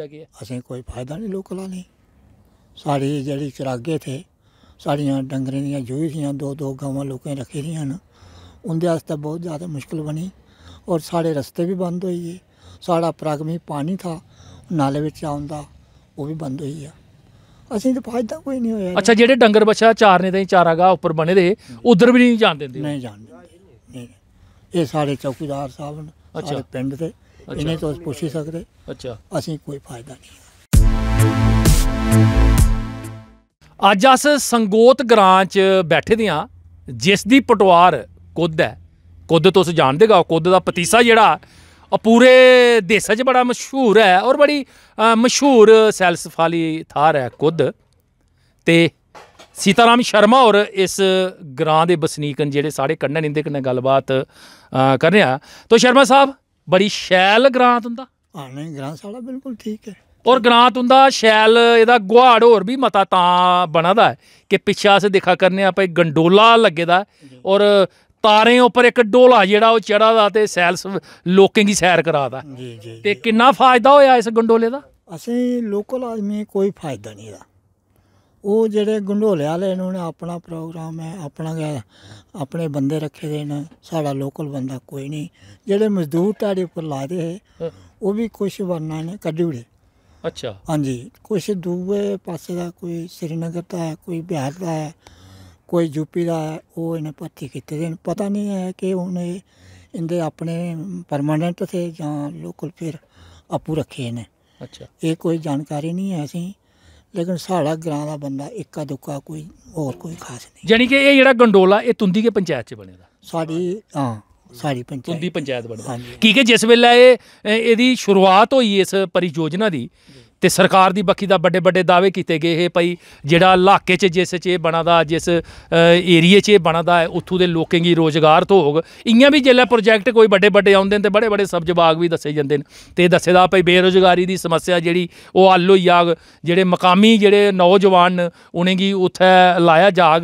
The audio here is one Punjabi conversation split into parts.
ਦਾ ਕੀ ਹੈ ਅਸੀਂ ਕੋਈ ਫਾਇਦਾ ਨਹੀਂ ਲਾ ਲਈ ਸਾਡੀ ਜਿਹੜੀ ਚਰਾਗੇ ਤੇ ਸਾਡੀਆਂ ਡੰਗਰੇ ਦੀਆਂ ਜੂਹੀ ਦੋ ਦੋ ਗਾਵਾਂ ਲੋਕਾਂ ਨੇ ਰੱਖੀ ਰੀਆਂ ਨਾ ਉਹਦੇ ਵਾਸਤੇ ਬਹੁਤ ਜ਼ਿਆਦਾ ਮੁਸ਼ਕਲ ਬਣੀ ਔਰ ਸਾਡੇ ਰਸਤੇ ਵੀ ਬੰਦ ਹੋਈ ਗਏ ਸਾਡਾ ਪ੍ਰਗਮੀ ਪਾਣੀ ਥਾ ਨਾਲੇ ਵਿੱਚ ਆਉਂਦਾ ਉਹ ਵੀ ਬੰਦ ਹੋਈ ਆ ਅਸੀਂ ਤਾਂ ਫਾਇਦਾ ਕੋਈ ਨਹੀਂ ਹੋਇਆ ਅੱਛਾ ਜਿਹੜੇ ਡੰਗਰ ਬੱਚਾ ਚਾਰਨੇ ਤਾਂ ਚਾਰਾਗਾ ਉੱਪਰ ਬਣੇ ਦੇ ਉਧਰ ਵੀ ਨਹੀਂ ਜਾਣ ਦਿੰਦੇ ਨਹੀਂ ਜਾਣ ਦਿੰਦੇ ਇਹ ਸਾਡੇ ਚੌਕੀਦਾਰ ਸਾਹਿਬ ਨੇ ਸਾਡੇ ਪਿੰਡ ਦੇ ਇਹਨੇ ਤੋਂ ਪੁੱਛ ਹੀ ਸਕਦੇ ਅੱਛਾ ਅਸੀਂ ਕੋਈ ਫਾਇਦਾ ਨਹੀਂ ਅੱਜ ਅਸ ਸੰਗੋਤ ਗ੍ਰਾਂ ਚ ਬੈਠੇ ਦੇ ਆ ਜਿਸ ਦੀ ਪਟਵਾਰ ਕੁੱਦ ਹੈ ਕੁੱਦ ਤੁਸੀਂ ਜਾਣਦੇ ਹੋ ਕੁੱਦ ਦਾ ਪਤੀਸਾ ਜਿਹੜਾ ਉਹ ਪੂਰੇ ਦੇਸ਼ 'ਚ ਬੜਾ ਮਸ਼ਹੂਰ ਹੈ ਔਰ ਬੜੀ ਮਸ਼ਹੂਰ ਸੈਲਸਫਾਲੀ ਥਾਰ ਹੈ ਕੁੱਦ ਤੇ ਸੀਤਾਰਾਮ ਸ਼ਰਮਾ ਔਰ ਇਸ ਗ੍ਰਾਂ ਦੇ ਬਸਨੀਕਨ ਜਿਹੜੇ ਸਾਡੇ ਕੰਨਾਂ ਨਿੰਦੇ ਕਨੇ ਗੱਲਬਾਤ ਕਰ ਰਿਹਾ ਤੋ ਸ਼ਰਮਾ ਸਾਹਿਬ ਬੜੀ ਸ਼ੈਲ ਗ੍ਰਾਂਤ ਹੁੰਦਾ ਹਾਂ ਨਹੀਂ ਗ੍ਰਾਂਤ ਸਾਲਾ ਬਿਲਕੁਲ ਠੀਕ ਹੈ ਔਰ ਗ੍ਰਾਂਤ ਹੁੰਦਾ ਸ਼ੈਲ ਇਹਦਾ ਗੁਹਾੜ ਹੋਰ ਵੀ ਮਤਾ ਤਾਂ ਬਣਦਾ ਹੈ ਕਿ ਪਿੱਛਾ ਸੇ ਦਿਖਾ ਕਰਨੇ ਆਪਾਂ ਇੱਕ ਗੰਡੋਲਾ ਲੱਗੇਦਾ ਔਰ ਤਾਰੇ ਉੱਪਰ ਇੱਕ ਡੋਲਾ ਜਿਹੜਾ ਉਹ ਚੜਾਦਾ ਤੇ ਸੈਲਸ ਲੋਕਾਂ ਦੀ ਸੈਰ ਕਰਾਦਾ ਜੀ ਜੀ ਤੇ ਕਿੰਨਾ ਫਾਇਦਾ ਹੋਇਆ ਇਸ ਗੰਡੋਲੇ ਦਾ ਅਸੀਂ ਲੋਕਲ ਆਦਮੀ ਕੋਈ ਫਾਇਦਾ ਨਹੀਂ ਦਾ ਉਹ ਜਿਹੜੇ ਗੰਡੋਲੇ ਵਾਲੇ ਇਹਨਾਂ ਨੇ ਆਪਣਾ ਪ੍ਰੋਗਰਾਮ ਹੈ ਆਪਣਾ ਆਪਣੇ ਬੰਦੇ ਰੱਖੇ ਦੇ ਨੇ ਸਾਡਾ ਲੋਕਲ ਬੰਦਾ ਕੋਈ ਨਹੀਂ ਜਿਹੜੇ ਮਜ਼ਦੂਰ ਟਾੜੇ ਉੱਪਰ ਲਾਦੇ ਹੈ ਉਹ ਵੀ ਕੁਛ ਵਰਨਾ ਨੇ ਕੱਢੂੜੇ ਅੱਛਾ ਹਾਂਜੀ ਕੁਛ ਦੂਏ ਪਾਸੇ ਦਾ ਕੋਈ ਸ੍ਰੀਨਗਰ ਦਾ ਹੈ ਕੋਈ ਬਿਹਾਰ ਦਾ ਹੈ ਕੋਈ ਜੁਪੀ ਦਾ ਹੈ ਉਹ ਇਹਨੇ ਪੱਤੀ ਕੀਤੇ ਦੇ ਨੇ ਪਤਾ ਨਹੀਂ ਹੈ ਕਿ ਉਹਨੇ ਇਹ ਇਹਦੇ ਆਪਣੇ ਪਰਮਾਨੈਂਟ ਸੇ ਜਾਂ ਲੋਕਲ ਫਿਰ ਆਪੂ ਰੱਖੇ ਨੇ ਅੱਛਾ ਇਹ ਕੋਈ ਜਾਣਕਾਰੀ ਨਹੀਂ ਹੈ ਅਸੀਂ ਲੇਕਿਨ ਸਾਡਾ ਗ੍ਰਾਂ ਦਾ ਬੰਦਾ ਇੱਕਾ ਦੁੱਕਾ ਕੋਈ ਹੋਰ ਕੋਈ ਖਾਸ ਨਹੀਂ ਜਾਨੀ ਕਿ ਇਹ ਜਿਹੜਾ ਗੰਡੋਲਾ ਇਹ ਤੁੰਦੀ ਕੇ ਪੰਚਾਇਤ 'ਚ ਬਣਿਆ ਦਾ ਸਾਡੀ ਹਾਂ ਸਾਡੀ ਪੰਚਾਇਤ ਤੁੰਦੀ ਪੰਚਾਇਤ ਬਣਦਾ ਕੀ ਕਿ ਜਿਸ ਵੇਲੇ ਇਹ ਇਹਦੀ ਸ਼ੁਰੂਆਤ ਹੋਈ ਇਸ ਪਰਿਯੋਜਨਾ ਦੀ ਤੇ ਸਰਕਾਰ ਦੀ ਬਾਕੀ ਦਾ ਵੱਡੇ ਵੱਡੇ ਦਾਅਵੇ ਕੀਤੇ ਗਏ ਇਹ ਭਾਈ ਜਿਹੜਾ ਇਲਾਕੇ 'ਚ ਜਿਸ 'ਚ ਇਹ ਬਣਾਦਾ ਜਿਸ ਏਰੀਏ 'ਚ ਇਹ ਬਣਾਦਾ ਹੈ ਉੱਥੋਂ ਦੇ ਲੋਕਾਂ ਦੀ ਰੋਜ਼ਗਾਰ ਹੋਗ ਇੰਆਂ ਵੀ ਜਿਹੜਾ ਪ੍ਰੋਜੈਕਟ ਕੋਈ ਵੱਡੇ ਵੱਡੇ ਆਉਂਦੇ ਨੇ ਤੇ ਬੜੇ ਬੜੇ ਸਬਜ਼ ਬਾਗ ਵੀ ਦੱਸੇ ਜਾਂਦੇ ਨੇ ਤੇ ਦੱਸੇਦਾ ਭਾਈ ਬੇਰੋਜ਼ਗਾਰੀ ਦੀ ਸਮੱਸਿਆ ਜਿਹੜੀ ਉਹ ਆਲੋ ਯਾਗ ਜਿਹੜੇ ਮਕਾਮੀ ਜਿਹੜੇ ਨੌਜਵਾਨ ਉਹਨੇ ਕੀ ਉੱਥੇ ਲਾਇਆ ਜਾਗ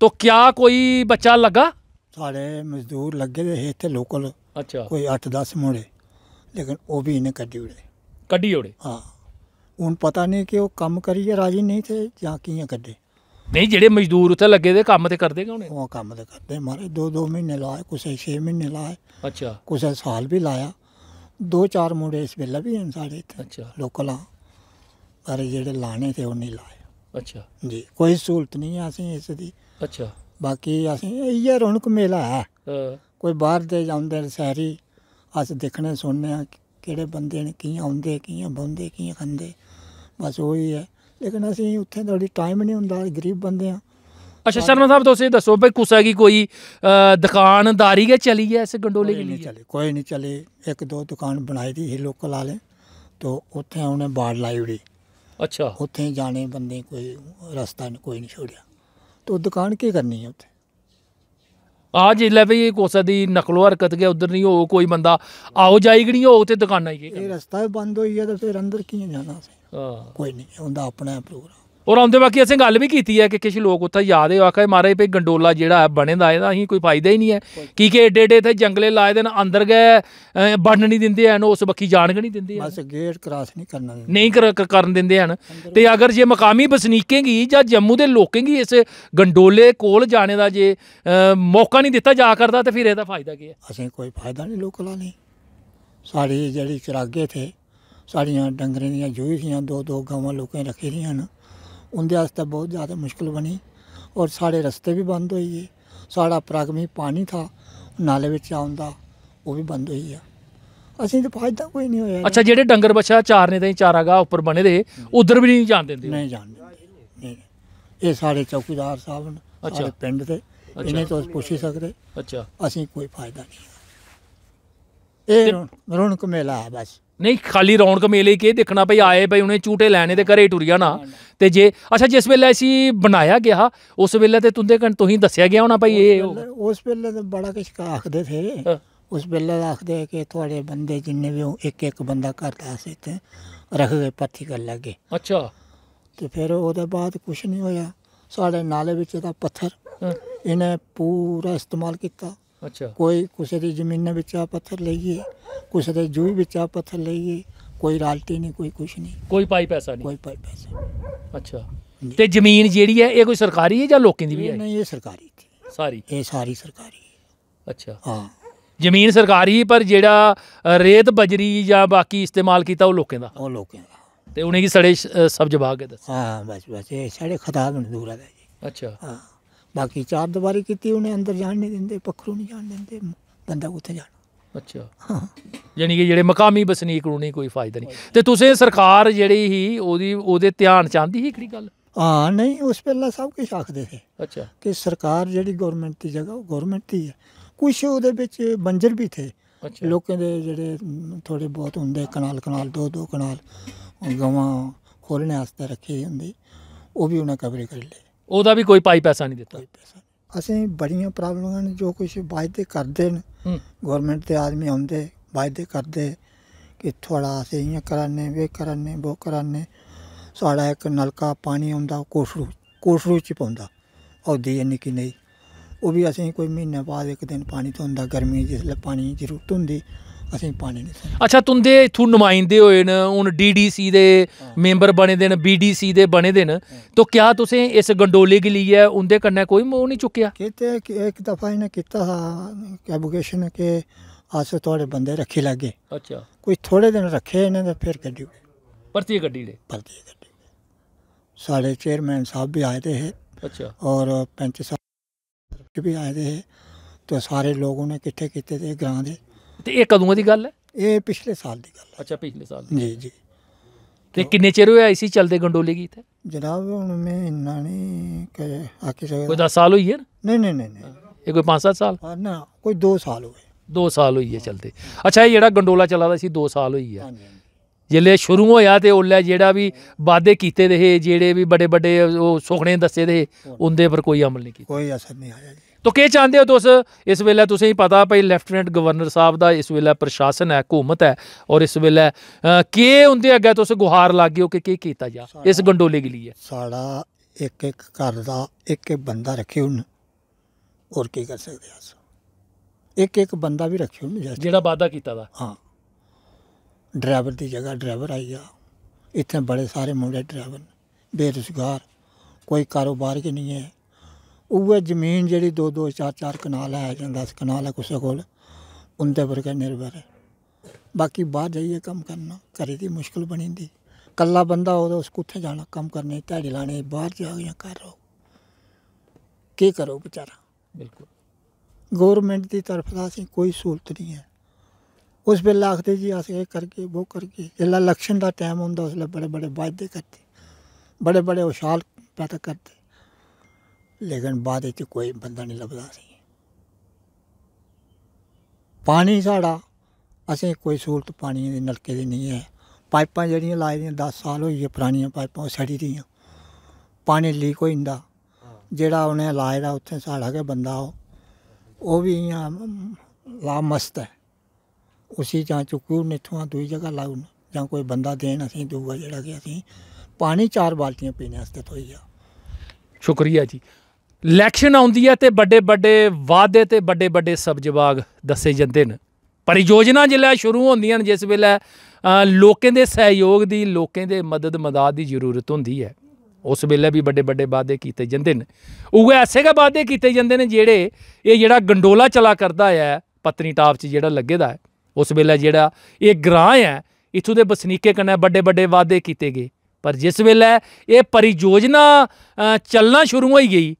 ਤੋ ਕਿਆ ਕੋਈ ਬੱਚਾ ਲੱਗਾ ਸਾਡੇ ਮਜ਼ਦੂਰ ਲੱਗੇ ਦੇ ਇੱਥੇ ਲੋਕਲ ਅੱਛਾ ਕੋਈ 8-10 ਮੋੜੇ ਲੇਕਿਨ ਉਹ ਵੀ ਇਹਨੇ ਕੱਢੀ ਉੜੇ ਕੱਢੀ ਉੜੇ ਹਾਂ ਹੁਣ ਪਤਾ ਨਹੀਂ ਕਿ ਉਹ ਕੰਮ ਕਰੀਏ ਰਾਜੀ ਨਹੀਂ ਤੇ ਜਾਂ ਕਿਵੇਂ ਕੱਢੇ ਨਹੀਂ ਜਿਹੜੇ ਮਜ਼ਦੂਰ ਉੱਥੇ ਲੱਗੇ ਦੇ ਕੰਮ ਤੇ ਕਰਦੇ ਕਿਉਂ ਨਹੀਂ ਉਹ ਕੰਮ ਤੇ ਕਰਦੇ ਮਾਰੇ 2-2 ਮਹੀਨੇ ਲਾਏ ਕੁਸੇ 6 ਮਹੀਨੇ ਲਾਏ ਅੱਛਾ ਕੁਸੇ ਸਾਲ ਵੀ ਲਾਇਆ ਦੋ ਚਾਰ ਮੁੰਡੇ ਇਸ ਵੇਲੇ ਵੀ ਹਨ ਸਾਡੇ ਇੱਥੇ ਅੱਛਾ ਲੋਕਲਾਂ ਪਰ ਜਿਹੜੇ ਲਾਣੇ ਤੇ ਉਹ ਨਹੀਂ ਲਾਏ ਅੱਛਾ ਜੀ ਕੋਈ ਸਹੂਲਤ ਨਹੀਂ ਹੈ ਅਸੀਂ ਇਸ ਦੀ ਅੱਛਾ ਬਾਕੀ ਅਸੀਂ ਇਹ ਰੌਣਕ ਮੇਲਾ ਹੈ ਕੋਈ ਬਾਹਰ ਦੇ ਜਾਂਦੇ ਸਾਰੇ ਅਸੀਂ ਦੇਖਣੇ ਸੁਣਨੇ ਆ ਕਿਹੜੇ ਬੰਦੇ ਨੇ ਕੀ ਆਉਂਦੇ ਕੀ ਬੰਦੇ ਕੀ ਖੰਦੇ ਬਸ ਉਹ ਹੀ ਹੈ ਲੇਕਿਨ ਅਸੀਂ ਉੱਥੇ ਤੁਹਾਡੀ ਟਾਈਮ ਨਹੀਂ ਹੁੰਦਾ ਗਰੀਬ ਬੰਦੇ ਆ ਅੱਛਾ ਸ਼ਰਮਾ ਸਾਹਿਬ ਤੁਸੀਂ ਦੱਸੋ ਭਾਈ ਕੁਸਾ ਕੀ ਕੋਈ ਦੁਕਾਨਦਾਰੀ ਕੇ ਚਲੀ ਹੈ ਇਸ ਗੰਡੋਲੇ ਕੀ ਨਹੀਂ ਚਲੇ ਕੋਈ ਨਹੀਂ ਚਲੇ ਇੱਕ ਦੋ ਦੁਕਾਨ ਬਣਾਈ ਦੀ ਹੀ ਲੋਕਲ ਵਾਲੇ ਤੋਂ ਉੱਥੇ ਉਹਨੇ ਬਾੜ ਲਾਈ ਉੜੀ ਅੱਛਾ ਉੱਥੇ ਜਾਣੇ ਬੰਦੇ ਕੋਈ ਰਸਤਾ ਨਹੀਂ ਕੋਈ ਨਹੀਂ ਛੋੜਿਆ ਤੋ ਦੁਕਾਨ ਕੀ ਕਰਨੀ ਹੈ ਉੱਥੇ ਆ ਜੇ ਲੈ ਭਈ ਕੋਸਾ ਦੀ ਨਕਲੋ ਹਰਕਤ ਕੇ ਉਧਰ ਨਹੀਂ ਹੋ ਕੋਈ ਬੰਦਾ ਆਓ ਜਾਈ ਨਹੀਂ ਹੋ ਤੇ ਦੁਕਾਨਾਂ ਹੀ ਇਹ ਰਸਤਾ ਬੰਦ ਹੋਈ ਹੈ ਤਾਂ ਫਿਰ ਅੰਦਰ ਕਿਵੇਂ ਜਾਣਾ ਸੀ ਹਾਂ ਕੋਈ ਨਹੀਂ ਹੁੰਦਾ ਆਪਣਾ ਪ੍ਰੋਗਰਾਮ ਔਰ ਆਉਂਦੇ ਬਾਕੀ ਅਸੀਂ ਗੱਲ ਵੀ ਕੀਤੀ ਹੈ ਕਿ ਕਿਛ ਲੋਕ ਉੱਥੇ ਯਾਦ ਹੈ ਆਖਿਆ ਮਾਰੇ ਭਈ ਗੰਡੋਲਾ ਜਿਹੜਾ ਹੈ ਬਣੇ ਦਾ ਇਹਦਾ ਅਸੀਂ ਕੋਈ ਫਾਇਦਾ ਹੀ ਨਹੀਂ ਹੈ ਕੀ ਕਿ ਏਡੇ ਏਡੇ ਤੇ ਜੰਗਲੇ ਲਾਏ ਦੇ ਨੇ ਅੰਦਰ ਗਏ ਬੰਨ ਨਹੀਂ ਦਿੰਦੇ ਹਨ ਉਸ ਬੱਕੀ ਜਾਣ ਨਹੀਂ ਦਿੰਦੇ ਬਸ ਗੇਟ ਕ੍ਰਾਸ ਨਹੀਂ ਕਰਨਾ ਨਹੀਂ ਕਰ ਕਰਨ ਦਿੰਦੇ ਹਨ ਤੇ ਅਗਰ ਜੇ ਮਕਾਮੀ ਬਸਨੀਕੇਗੀ ਜਾਂ ਜੰਮੂ ਦੇ ਲੋਕੇਗੀ ਇਸ ਗੰਡੋਲੇ ਕੋਲ ਜਾਣੇ ਦਾ ਜੇ ਮੌਕਾ ਨਹੀਂ ਦਿੱਤਾ ਜਾ ਕਰਦਾ ਤੇ ਫਿਰ ਇਹਦਾ ਫਾਇਦਾ ਕੀ ਹੈ ਅਸੀਂ ਕੋਈ ਫਾਇਦਾ ਨਹੀਂ ਲੋਕਾਂ ਨੇ ਸਾਰੇ ਜਿਹੜੀ ਚਰਾਗੇ ਤੇ ਸਾਡੀਆਂ ਡੰਗਰੇ ਦੀਆਂ ਜੂਹੀਆਂ ਦੋ ਦੋ ਗਾਵਾਂ ਲੋਕਾਂ ਰੱਖੀ ਦੀਆਂ ਹਨ ਉਹਦੇ ਵਾਸਤੇ ਬਹੁਤ ਜ਼ਿਆਦਾ ਮੁਸ਼ਕਲ ਬਣੀ ਔਰ ਸਾਡੇ ਰਸਤੇ ਵੀ ਬੰਦ ਹੋਈ ਗਏ ਸਾਡਾ ਪ੍ਰਗਮੀ ਪਾਣੀ ਥਾ ਨਾਲੇ ਵਿੱਚ ਆਉਂਦਾ ਉਹ ਵੀ ਬੰਦ ਹੋਈ ਆ ਅਸੀਂ ਤਾਂ ਫਾਇਦਾ ਕੋਈ ਨਹੀਂ ਹੋਇਆ ਅੱਛਾ ਜਿਹੜੇ ਡੰਗਰ ਬੱਛਾ ਚਾਰਨੇ ਤਾਂ ਚਾਰਾਗਾ ਉੱਪਰ ਬਣੇ ਦੇ ਉਧਰ ਵੀ ਨਹੀਂ ਜਾਣ ਦਿੰਦੇ ਨਹੀਂ ਜਾਣ ਇਹ ਸਾਡੇ ਚੌਕੀਦਾਰ ਸਾਹਿਬ ਨੇ ਪਿੰਡ ਦੇ ਇਹਨੇ ਤੋਂ ਪੁੱਛ ਹੀ ਸਕਦੇ ਅੱਛਾ ਅਸੀਂ ਕੋਈ ਫਾਇਦਾ ਨਹੀਂ ਇਹ ਰੋਣ ਮੇਲਾ ਹੈ ਬਸ ਨਹੀਂ ਖਾਲੀ ਰੌਣਕ ਮੇਲੇ ਕੀ ਦੇਖਣਾ ਭਈ ਆਏ ਭਈ ਉਹਨੇ ਝੂਟੇ ਲੈਣੇ ਤੇ ਘਰੇ ਟੁਰਿਆ ਨਾ ਤੇ ਜੇ ਅੱਛਾ ਜਿਸ ਵੇਲੇ ਅਸੀਂ ਬਣਾਇਆ ਗਿਆ ਉਸ ਵੇਲੇ ਤੇ ਤੁੰਦੇ ਕਣ ਤੁਸੀਂ ਦੱਸਿਆ ਗਿਆ ਹੋਣਾ ਭਈ ਇਹ ਉਸ ਵੇਲੇ ਤਾਂ ਬੜਾ ਕੁਝ ਆਖਦੇ ਥੇ ਉਸ ਵੇਲੇ ਆਖਦੇ ਕਿ ਤੁਹਾਡੇ ਬੰਦੇ ਜਿੰਨੇ ਵੀ ਇੱਕ ਇੱਕ ਬੰਦਾ ਕਰਦਾ ਸੀ ਤੇ ਰੱਖ ਗਏ ਪੱਥੀ ਕਰ ਲੱਗੇ ਅੱਛਾ ਤੇ ਫਿਰ ਉਹਦੇ ਬਾਅਦ ਕੁਝ ਨਹੀਂ ਹੋਇਆ ਸਾਡੇ ਨਾਲੇ ਵਿੱਚ ਦਾ ਪੱਥਰ ਇਹਨੇ ਪੂਰਾ ਇਸਤੇਮਾਲ ਕੀਤਾ ਅੱਛਾ ਕੋਈ ਕਿਸੇ ਦੀ ਜ਼ਮੀਨ ਵਿੱਚ ਆ ਪੱਥਰ ਲਈਏ ਕਿਸੇ ਦੇ ਜੂਹ ਵਿੱਚ ਆ ਪੱਥਰ ਲਈਏ ਕੋਈ ਰਾਲਤੀ ਨਹੀਂ ਕੋਈ ਕੁਛ ਨਹੀਂ ਕੋਈ ਪਾਈ ਪੈਸਾ ਨਹੀਂ ਕੋਈ ਪਾਈ ਪੈਸਾ ਅੱਛਾ ਤੇ ਜ਼ਮੀਨ ਜਿਹੜੀ ਹੈ ਇਹ ਕੋਈ ਸਰਕਾਰੀ ਹੈ ਜਾਂ ਲੋਕਾਂ ਦੀ ਵੀ ਹੈ ਨਹੀਂ ਇਹ ਸਰਕਾਰੀ ਸੀ ਸਾਰੀ ਇਹ ਸਾਰੀ ਸਰਕਾਰੀ ਹੈ ਅੱਛਾ ਹਾਂ ਜ਼ਮੀਨ ਸਰਕਾਰੀ ਪਰ ਜਿਹੜਾ ਰੇਤ ਬਜਰੀ ਜਾਂ ਬਾਕੀ ਇਸਤੇਮਾਲ ਕੀਤਾ ਉਹ ਲੋਕਾਂ ਦਾ ਉਹ ਲੋਕਾਂ ਦਾ ਤੇ ਉਹਨੇ ਕੀ ਸੜੇ ਸਭ ਬਾਗ ਦੱਸ ਹਾਂ ਬਸ ਬਸ ਇਹ ਸੜੇ ਖਤਾ ਦੂਰ ਆ ਜੀ ਅੱਛਾ ਹਾਂ ਬਾਕੀ ਚਾਰ ਦੀਵਾਰੀ ਕੀਤੀ ਉਹਨੇ ਅੰਦਰ ਜਾਣ ਨਹੀਂ ਦਿੰਦੇ ਪੱਖਰੂ ਨਹੀਂ ਜਾਣ ਦਿੰਦੇ ਬੰਦਾ ਉੱਥੇ ਜਾਣ ਅੱਛਾ ਹਾਂ ਯਾਨੀ ਕਿ ਜਿਹੜੇ ਮਕਾਮੀ ਬਸਨੀਕ ਨੂੰ ਨਹੀਂ ਕੋਈ ਫਾਇਦਾ ਨਹੀਂ ਤੇ ਤੁਸੀਂ ਸਰਕਾਰ ਜਿਹੜੀ ਹੀ ਉਹਦੀ ਉਹਦੇ ਧਿਆਨ ਚਾਹੁੰਦੀ ਹੀ ਕਿਹੜੀ ਗੱਲ ਹਾਂ ਨਹੀਂ ਉਸ ਪਹਿਲਾਂ ਸਭ ਕੁਝ ਆਖਦੇ ਸੀ ਅੱਛਾ ਕਿ ਸਰਕਾਰ ਜਿਹੜੀ ਗਵਰਨਮੈਂਟ ਦੀ ਜਗ੍ਹਾ ਉਹ ਗਵਰਨਮੈਂਟ ਦੀ ਹੈ ਕੁਝ ਉਹਦੇ ਵਿੱਚ ਬੰਜਰ ਵੀ ਥੇ ਲੋਕਾਂ ਦੇ ਜਿਹੜੇ ਥੋੜੇ ਬਹੁਤ ਹੁੰਦੇ ਕਨਾਲ ਕਨਾਲ ਦੋ ਦੋ ਕਨਾਲ ਗਵਾਂ ਖੋਲਣੇ ਵਾਸਤੇ ਰੱਖੇ ਹੁੰਦੇ ਉਹ ਵੀ ਉਹਨਾਂ ਕਬਰੇ ਕਰ ਲਏ ਉਹਦਾ ਵੀ ਕੋਈ ਪਾਈ ਪੈਸਾ ਨਹੀਂ ਦਿੱਤਾ ਅਸੀਂ ਬੜੀਆਂ ਪ੍ਰੋਬਲਮਾਂ ਨੇ ਜੋ ਕੁਝ ਵਾਅਦੇ ਕਰਦੇ ਨੇ ਗਵਰਨਮੈਂਟ ਦੇ ਆਦਮੀ ਆਉਂਦੇ ਵਾਅਦੇ ਕਰਦੇ ਕਿ ਥੋੜਾ ਅਸੀਂ ਇਹ ਕਰਾਨੇ ਵੇ ਕਰਾਨੇ ਉਹ ਕਰਾਨੇ ਸਾਡਾ ਇੱਕ ਨਲਕਾ ਪਾਣੀ ਆਉਂਦਾ ਕੋਸ਼ਰੂ ਕੋਸ਼ਰੂ ਚ ਪਾਉਂਦਾ ਦੀ ਇੰਨੀ ਕਿ ਨਹੀਂ ਉਹ ਵੀ ਅਸੀਂ ਕੋਈ ਮਹੀਨੇ ਬਾਅਦ ਇੱਕ ਦਿਨ ਪਾਣੀ ਤੋਂ ਹੁੰਦਾ ਗਰਮੀ ਜਿਸ ਲਈ ਪਾਣੀ ਜ਼ਰੂਰਤ ਹੁੰਦੀ असें पाने न अच्छा तुं'दे इत्थूं नुमाइंदे होए न हून डीडीसी दे हाँ। मेंबर बने दे न बीडीसी दे बने दे न हाँ। तो क्या तुसें इस गंडोले गी लेइयै उं'दे कन्नै कोई मोह नहीं चुक्केआ कीते इक दफा इ'नें कीता हा एबुकेशन के अस थुआढ़े बंदे रक्खी लैगे अच्छा कोई थोह्ड़े दिन रखे इ'नें ते फिर कड्ढी ओड़े परतियै कड्ढी ओड़े परतियै कड्ढी चेयरमैन साहब भी आए दे अच्छा और पंच साहब भी आए दे तो सारे लोग उ'नें किट्ठे कीते दे ग्रांऽ दे ਤੇ ਇਹ ਕਦੋਂ ਦੀ ਗੱਲ ਹੈ ਇਹ ਪਿਛਲੇ ਸਾਲ ਦੀ ਗੱਲ ਹੈ ਅੱਛਾ ਪਿਛਲੇ ਸਾਲ ਦੀ ਜੀ ਜੀ ਤੇ ਕਿੰਨੇ ਚਿਰ ਹੋਇਆ ਸੀ ਚਲਦੇ ਗੰਡੋਲੇ ਗੀਤ ਜਨਾਬ ਹੁਣ ਮੈਂ ਇੰਨਾ ਨਹੀਂ ਕਿ ਆਖੀ ਸਕਦਾ ਕੋਈ 10 ਸਾਲ ਹੋਈ ਹੈ ਨਹੀਂ ਨਹੀਂ ਨਹੀਂ ਇਹ ਕੋਈ 5-7 ਸਾਲ ਨਾ ਕੋਈ 2 ਸਾਲ ਹੋਏ 2 ਸਾਲ ਹੋਈ ਹੈ ਚਲਦੇ ਅੱਛਾ ਇਹ ਜਿਹੜਾ ਗੰਡੋਲਾ ਚੱਲਦਾ ਸੀ 2 ਸਾਲ ਹੋਈ ਹੈ ਜਿਲੇ ਸ਼ੁਰੂ ਹੋਇਆ ਤੇ ਉਹ ਲੈ ਜਿਹੜਾ ਵੀ ਵਾਅਦੇ ਕੀਤੇ ਦੇ ਜਿਹੜੇ ਵੀ ਬੜੇ ਬੜੇ ਉਹ ਸੁਖਣੇ ਦੱਸੇ ਦੇ ਉਹਦੇ ਪਰ ਕੋਈ ਅਮਲ ਨਹੀਂ ਕੀਤਾ ਕੋਈ ਅਸਰ ਨਹੀਂ ਆਇਆ ਜੀ ਤੋ ਕੀ ਚਾਹੁੰਦੇ ਹੋ ਤੁਸੀਂ ਇਸ ਵੇਲੇ ਤੁਸੀਂ ਹੀ ਪਤਾ ਭਈ ਲੈਫਟੀਨੈਂਟ ਗਵਰਨਰ ਸਾਹਿਬ ਦਾ ਇਸ ਵੇਲੇ ਪ੍ਰਸ਼ਾਸਨ ਹੈ ਹਕੂਮਤ ਹੈ ਔਰ ਇਸ ਵੇਲੇ ਕੀ ਹੁੰਦੇ ਅੱਗੇ ਤੁਸੀਂ ਗੁਹਾਰ ਲੱਗਿਓ ਕਿ ਕੀ ਕੀਤਾ ਜਾ ਇਸ ਗੰਡੋਲੇ ਦੇ ਲਈ ਸਾਡਾ ਇੱਕ ਇੱਕ ਘਰ ਦਾ ਇੱਕ ਇੱਕ ਬੰਦਾ ਰੱਖਿਓ ਹੁਣ ਔਰ ਕੀ ਕਰ ਸਕਦੇ ਆ ਇੱਕ ਇੱਕ ਬੰਦਾ ਵੀ ਰੱਖਿਓ ਨ ਜਿਹੜਾ ਵਾਦਾ ਕੀਤਾ ਦਾ ਹਾਂ ਡਰਾਈਵਰ ਦੀ ਜਗ੍ਹਾ ਡਰਾਈਵਰ ਆਈ ਗਿਆ ਇੱਥੇ ਬੜੇ ਸਾਰੇ ਮੁੰਡੇ ਡਰਾਈਵਰ ਬੇਰੁਜ਼ਗਾਰ ਕੋਈ ਕਾਰੋਬਾਰ ਕਿ ਨਹੀਂ ਹੈ ਉਹ ਜ਼ਮੀਨ ਜਿਹੜੀ ਦੋ ਦੋ ਚਾਰ ਚਾਰ ਕਨਾਲ ਆ ਜਾਂਦਾ ਸੀ ਕਨਾਲ ਆ ਕੁਸੇ ਕੋਲ ਉੰਦੇ ਪਰ ਕੇ ਨਿਰਭਰ ਹੈ ਬਾਕੀ ਬਾਹਰ ਜਾਈਏ ਕੰਮ ਕਰਨਾ ਘਰੇ ਦੀ ਮੁਸ਼ਕਲ ਬਣੀ ਹੁੰਦੀ ਕੱਲਾ ਬੰਦਾ ਹੋ ਉਸ ਕੁੱਥੇ ਜਾਣਾ ਕੰਮ ਕਰਨੇ ਢਾੜੀ ਲਾਣੇ ਬਾਹਰ ਜਾ ਗਿਆ ਕਰ ਰੋ ਕੀ ਕਰੋ ਵਿਚਾਰਾ ਬਿਲਕੁਲ ਗਵਰਨਮੈਂਟ ਦੀ ਤਰਫ ਦਾ ਅਸੀਂ ਕੋਈ ਸਹੂਲਤ ਨਹੀਂ ਹੈ ਉਸ ਵੇ ਲਖਦੇ ਜੀ ਅਸੀਂ ਇਹ ਕਰਕੇ ਉਹ ਕਰਕੇ ਇਹਨਾਂ ਲਖਣ ਦਾ ਟਾਈਮ ਹੁੰਦਾ ਉਸ ਲਈ ਬੜੇ ਬੜੇ ਵਾਅਦੇ ਕਰਦੇ ਬੜੇ ਬੜੇ ਉਸ਼ਾਲ ਪੈਦਾ ਕਰਦੇ ਲੇਕਿਨ ਬਾਅਦ ਵਿੱਚ ਕੋਈ ਬੰਦਾ ਨਹੀਂ ਲੱਭਦਾ ਸੀ ਪਾਣੀ ਸਾਡਾ ਅਸੀਂ ਕੋਈ ਸਹੂਲਤ ਪਾਣੀ ਦੇ ਨਲਕੇ ਦੀ ਨਹੀਂ ਹੈ ਪਾਈਪਾਂ ਜਿਹੜੀਆਂ ਲਾਈ ਦੀਆਂ 10 ਸਾਲ ਹੋ ਗਏ ਪੁਰਾਣੀਆਂ ਪਾਈਪਾਂ ਸੜੀ ਦੀਆਂ ਪਾਣੀ ਲੀਕ ਹੋ ਜਾਂਦਾ ਜਿਹੜਾ ਉਹਨੇ ਲਾਇਆ ਦਾ ਉੱਥੇ ਸਾੜਾ ਕੇ ਬੰਦਾ ਉਹ ਉਹ ਵੀ ਲਾ ਮਸਤ ਹੈ ਉਸੇ ਜਾਂ ਚੁੱਕੂ ਨਿੱਥੋਂ ਦੂਜੀ ਜਗ੍ਹਾ ਲਾਉਣ ਜਾਂ ਕੋਈ ਬੰਦਾ ਦੇਣ ਅਸੀਂ ਦੂਗਾ ਜਿਹੜਾ ਕਿ ਅਸੀਂ ਪਾਣੀ ਚਾਰ ਬਾਲਟੀਆਂ ਪੀਣ ਵਾਸਤੇ ਧੋਈਆ ਸ਼ੁਕਰੀਆ ਜੀ ਇਲੈਕਸ਼ਨ ਆਉਂਦੀ ਹੈ ਤੇ ਵੱਡੇ ਵੱਡੇ ਵਾਅਦੇ ਤੇ ਵੱਡੇ ਵੱਡੇ ਸਬਜਵਾਗ ਦੱਸੇ ਜਾਂਦੇ ਨੇ ਪਰ ਯੋਜਨਾ ਜਿਲਾ ਸ਼ੁਰੂ ਹੁੰਦੀਆਂ ਨੇ ਜਿਸ ਵੇਲੇ ਲੋਕਾਂ ਦੇ ਸਹਿਯੋਗ ਦੀ ਲੋਕਾਂ ਦੇ ਮਦਦ ਮਦਦ ਦੀ ਜ਼ਰੂਰਤ ਹੁੰਦੀ ਹੈ ਉਸ ਵੇਲੇ ਵੀ ਵੱਡੇ ਵੱਡੇ ਵਾਅਦੇ ਕੀਤੇ ਜਾਂਦੇ ਨੇ ਉਹ ਐਸੇ ਕਾ ਵਾਅਦੇ ਕੀਤੇ ਜਾਂਦੇ ਨੇ ਜਿਹੜੇ ਇਹ ਜਿਹੜਾ ਗੰਡੋਲਾ ਚਲਾ ਕਰਦਾ ਹੈ ਪਤਨੀ ਟਾਪ 'ਚ ਜਿਹੜਾ ਲੱਗੇਦਾ ਹੈ ਉਸ ਵੇਲੇ ਜਿਹੜਾ ਇਹ ਗ੍ਰਾਂ ਹੈ ਇਥੋਂ ਦੇ ਬਸਨੀਕੇ ਕੰਨੇ ਵੱਡੇ ਵੱਡੇ ਵਾਅਦੇ ਕੀਤੇ ਗਏ ਪਰ ਜਿਸ ਵੇਲੇ ਇਹ ਪਰਿਯੋਜਨਾ ਚੱਲਣਾ ਸ਼ੁਰੂ ਹੋਈ ਗਈ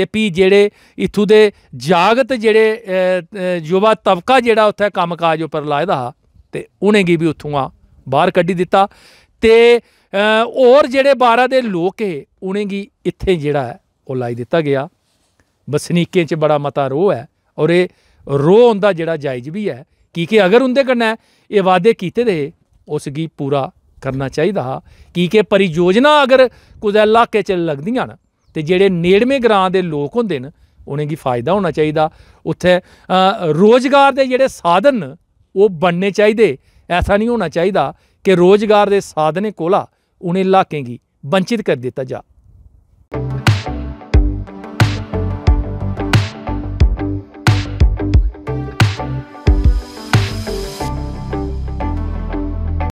ਤੇ ਵੀ ਜਿਹੜੇ ਇਥੂ ਦੇ ਜਾਗਤ ਜਿਹੜੇ ਯੁਵਾ ਤਬਕਾ ਜਿਹੜਾ ਉੱਥੇ ਕੰਮਕਾਜ ਉੱਪਰ ਲਾਇਦਾ ਤੇ ਉਹਨੇ ਕੀ ਵੀ ਉਥੋਂ ਆ ਬਾਹਰ ਕੱਢੀ ਦਿੱਤਾ ਤੇ ਔਰ ਜਿਹੜੇ 12 ਦੇ ਲੋਕ ਹੈ ਉਹਨੇ ਕੀ ਇੱਥੇ ਜਿਹੜਾ ਹੈ ਉਹ ਲਾਈ ਦਿੱਤਾ ਗਿਆ ਬਸਨੀਕੇ 'ਚ ਬੜਾ ਮਤਾ ਰੋ ਹੈ ਔਰ ਇਹ ਰੋ ਹੁੰਦਾ ਜਿਹੜਾ ਜਾਇਜ਼ ਵੀ ਹੈ ਕੀ ਕਿ ਅਗਰ ਉਹਦੇ ਕਰਨਾ ਇਹ ਵਾਅਦੇ ਕੀਤੇ ਦੇ ਉਸ ਗੀ ਪੂਰਾ ਕਰਨਾ ਚਾਹੀਦਾ ਕੀ ਕਿ ਪਰਿਯੋਜਨਾ ਅਗਰ ਕੁਝ ਇਲਾਕੇ 'ਚ ਲੱਗਦੀਆਂ ਨਾ ਤੇ ਜਿਹੜੇ ਨੇੜਵੇਂ ਗ੍ਰਾਂ ਦੇ ਲੋਕ ਹੁੰਦੇ ਨੇ ਉਹਨਾਂ ਦੀ ਫਾਇਦਾ ਹੋਣਾ ਚਾਹੀਦਾ ਉੱਥੇ ਰੋਜ਼ਗਾਰ ਦੇ ਜਿਹੜੇ ਸਾਧਨ ਉਹ ਬਣਨੇ ਚਾਹੀਦੇ ਐਸਾ ਨਹੀਂ ਹੋਣਾ ਚਾਹੀਦਾ ਕਿ ਰੋਜ਼ਗਾਰ ਦੇ ਸਾਧਨੇ ਕੋਲਾ ਉਹਨੇ ਇਲਾਕੇ ਦੀ ਵੰਚਿਤ ਕਰ ਦਿੱਤਾ ਜਾ